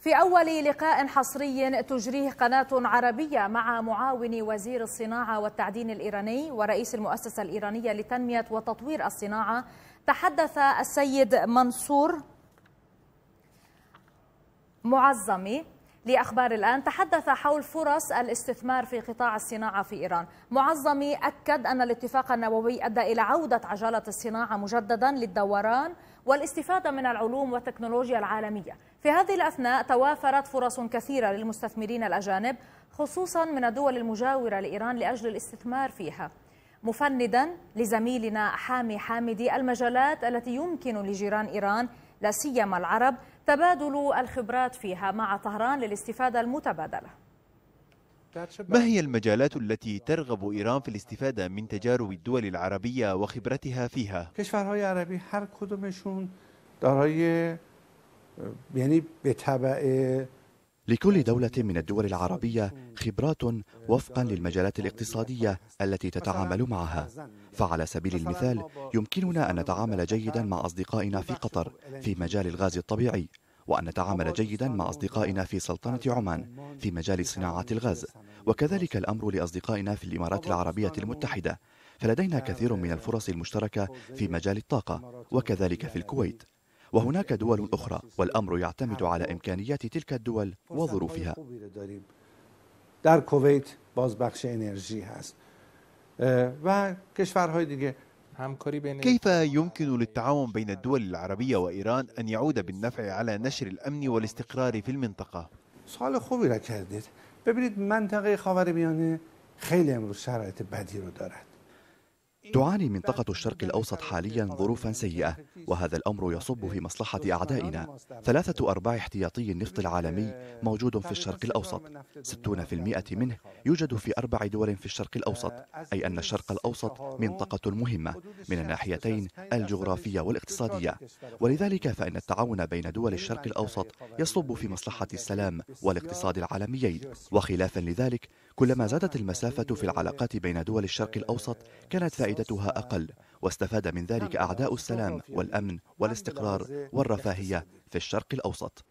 في أول لقاء حصري تجريه قناة عربية مع معاون وزير الصناعة والتعدين الإيراني ورئيس المؤسسة الإيرانية لتنمية وتطوير الصناعة تحدث السيد منصور معظمي لأخبار الآن تحدث حول فرص الاستثمار في قطاع الصناعة في إيران معظمي أكد أن الاتفاق النووي أدى إلى عودة عجلة الصناعة مجددا للدوران والاستفادة من العلوم والتكنولوجيا العالمية في هذه الأثناء توافرت فرص كثيرة للمستثمرين الأجانب خصوصا من الدول المجاورة لإيران لأجل الاستثمار فيها مفندا لزميلنا حامي حامدي المجالات التي يمكن لجيران إيران لا سيما العرب تبادل الخبرات فيها مع طهران للاستفادة المتبادلة ما هي المجالات التي ترغب إيران في الاستفادة من تجارب الدول العربية وخبرتها فيها؟ هر لكل دولة من الدول العربية خبرات وفقا للمجالات الاقتصادية التي تتعامل معها فعلى سبيل المثال يمكننا أن نتعامل جيدا مع أصدقائنا في قطر في مجال الغاز الطبيعي وأن نتعامل جيدا مع أصدقائنا في سلطنة عمان في مجال صناعة الغاز وكذلك الأمر لأصدقائنا في الإمارات العربية المتحدة فلدينا كثير من الفرص المشتركة في مجال الطاقة وكذلك في الكويت وهناك دول أخرى والأمر يعتمد على إمكانيات تلك الدول وظروفها در کویت بازبخش انرژی هست اه، و کشورهای دیگه كيف يمكن للتعاون بين الدول العربية وإيران أن يعود بالنفع على نشر الأمن والاستقرار في المنطقة؟ سوال خوبي را کردید ببینید منطقه بيانه خیلی امروز شرایط بدی رو دارد تعاني منطقة الشرق الأوسط حاليا ظروفا سيئة وهذا الأمر يصب في مصلحة أعدائنا ثلاثة أرباع احتياطي النفط العالمي موجود في الشرق الأوسط ستون في المئة منه يوجد في أربع دول في الشرق الأوسط أي أن الشرق الأوسط منطقة مهمة من الناحيتين الجغرافية والاقتصادية ولذلك فإن التعاون بين دول الشرق الأوسط يصب في مصلحة السلام والاقتصاد العالميين وخلافا لذلك كلما زادت المسافة في العلاقات بين دول الشرق الأوسط كانت فائدتها أقل واستفاد من ذلك أعداء السلام والأمن والاستقرار والرفاهية في الشرق الأوسط